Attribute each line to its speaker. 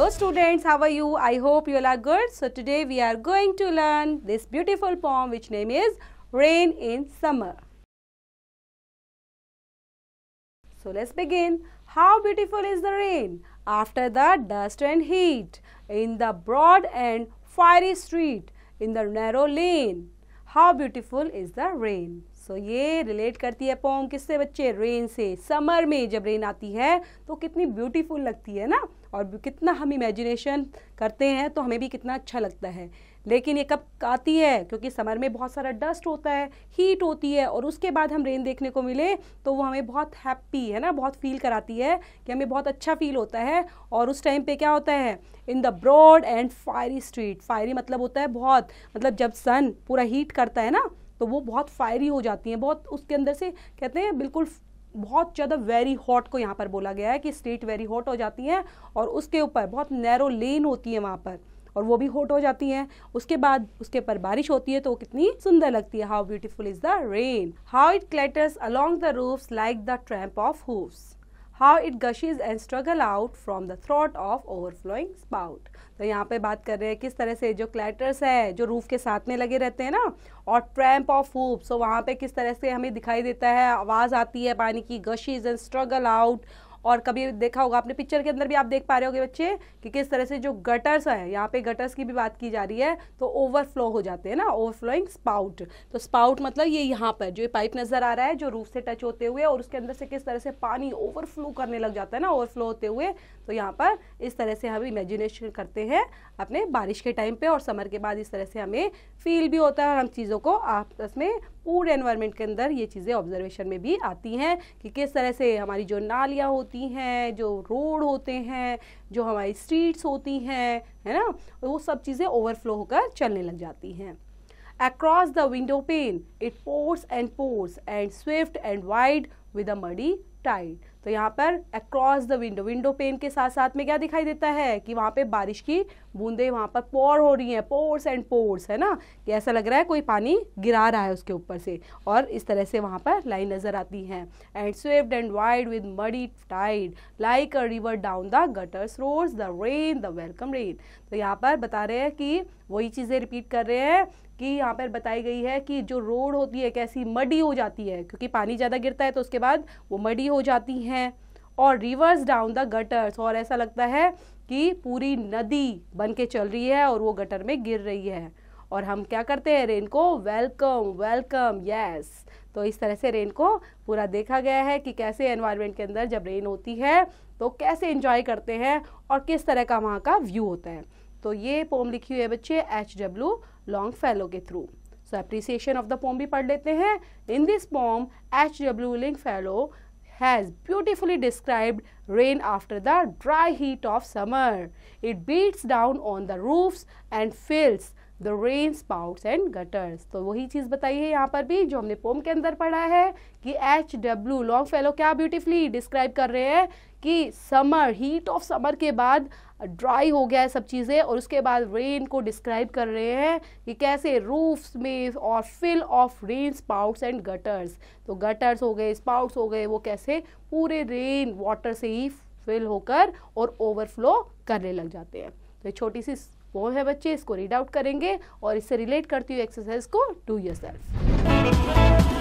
Speaker 1: Hello students, how are you? I hope you all are good. So today we are going to learn this beautiful poem which name is Rain in Summer. So let's begin. How beautiful is the rain after the dust and heat in the broad and fiery street in the narrow lane. How beautiful is the rain. सो ये relate करती है pome किससे बच्चे rain से summer में जब rain आती है तो कितनी ब्यूटीफुल लगती है ना और कितना हम इमेजिनेशन करते हैं तो हमें भी कितना अच्छा लगता है लेकिन ये कब आती है क्योंकि समर में बहुत सारा डस्ट होता है हीट होती है और उसके बाद हम रेन देखने को मिले तो वो हमें बहुत हैप्पी है ना बहुत फील कराती है कि हमें बहुत अच्छा फील होता है और उस टाइम पे क्या होता है in the broad and fiery street fiery मतलब होता है बहुत मतलब जब सन पूरा हीट करता है ना तो वो बहुत फायरी हो जाती हैं बहुत उसके अंदर से कहते हैं बिल्कुल बहुत ज़्यादा वेरी हॉट को यहाँ पर बोला गया है कि स्टेट वेरी हॉट हो जाती हैं और उसके ऊपर बहुत नैरो लेन होती है वहाँ पर और वो भी हॉट हो जाती हैं उसके बाद उसके ऊपर बारिश होती है तो वो कितनी सुंदर लगती है how beautiful is the rain how it clatters along the roofs like the tramp of hoofs how it gushes and struggle out from the throat of overflowing spout तो यहाँ पे बात कर रहे हैं किस तरह से जो क्लैटर्स है जो रूफ के साथ में लगे रहते हैं ना और ट्रैम्प ऑफ हुप सो वहाँ पे किस तरह से हमें दिखाई देता है आवाज़ आती है पानी की गशीज एंड स्ट्रगल आउट और कभी देखा होगा आपने पिक्चर के अंदर भी आप देख पा रहे होगे बच्चे कि किस तरह से जो गटर्स हैं यहाँ पे गटर्स की भी बात की जा रही है तो ओवरफ्लो हो जाते हैं ना ओवरफ्लोइंग स्पाउट तो स्पाउट मतलब ये यहाँ पर जो पाइप नजर आ रहा है जो रूफ से टच होते हुए और उसके अंदर से किस तरह से पानी ओवरफ्लो करने लग जाता है ना ओवरफ्लो होते हुए तो यहाँ पर इस तरह से हम इमेजिनेशन करते हैं अपने बारिश के टाइम पे और समर के बाद इस तरह से हमें फील भी होता है और हम चीज़ों को आपस में पूरे एनवायरनमेंट के अंदर ये चीज़ें ऑब्जर्वेशन में भी आती हैं कि किस तरह से हमारी जो नालियाँ होती हैं जो रोड होते हैं जो हमारी स्ट्रीट्स होती हैं है ना वो सब चीज़ें ओवरफ्लो होकर चलने लग जाती हैं across the window pane it pours and pours and swift and wide with a muddy tide तो यहाँ पर across the window window pane के साथ साथ में क्या दिखाई देता है कि वहाँ पे बारिश की बूंदे वहाँ पर पोर हो रही हैं पोर्स एंड पोर्स है ना कि ऐसा लग रहा है कोई पानी गिरा रहा है उसके ऊपर से और इस तरह से वहाँ पर लाइन नज़र आती है and swift and wide with muddy tide like a river down the gutters roars the rain the welcome rain तो यहाँ पर बता रहे हैं कि वही चीज़ें रिपीट कर रहे हैं कि यहाँ पर बताई गई है कि जो रोड होती है कैसी मडी हो जाती है क्योंकि पानी ज़्यादा गिरता है तो उसके बाद वो मडी हो जाती हैं और रिवर्स डाउन द गटर्स और ऐसा लगता है कि पूरी नदी बन के चल रही है और वो गटर में गिर रही है और हम क्या करते हैं रेन को वेलकम वेलकम यस तो इस तरह से रेन को पूरा देखा गया है कि कैसे एनवायरनमेंट के अंदर जब रेन होती है तो कैसे इंजॉय करते हैं और किस तरह का वहाँ का व्यू होता है तो ये पोम लिखी हुई है बच्चे एच डब्ल्यू लॉन्ग फेलो के through so appreciation of the poem भी पढ़ लेते हैं in this poem H W Longfellow has beautifully described rain after the dry heat of summer it beats down on the roofs and fields the rain spouts and gutters तो वही चीज़ बताइए यहाँ पर भी जो हमने पोम के अंदर पढ़ा है कि एच डब्ल्यू लॉन्ग फेलो क्या ब्यूटिफुली डिस्क्राइब कर रहे हैं कि समर हीट ऑफ समर के बाद ड्राई हो गया है सब चीज़ें और उसके बाद रेन को डिस्क्राइब कर रहे हैं कि कैसे रूफ्स में और fill of rain spouts and gutters तो गटर्स हो गए स्पाउट्स हो गए वो कैसे पूरे रेन वाटर से ही फिल होकर और ओवरफ्लो करने लग जाते हैं तो छोटी सी वो है बच्चे इसको रीड आउट करेंगे और इससे रिलेट करती हुई एक्सरसाइज को डू योर सेल्फ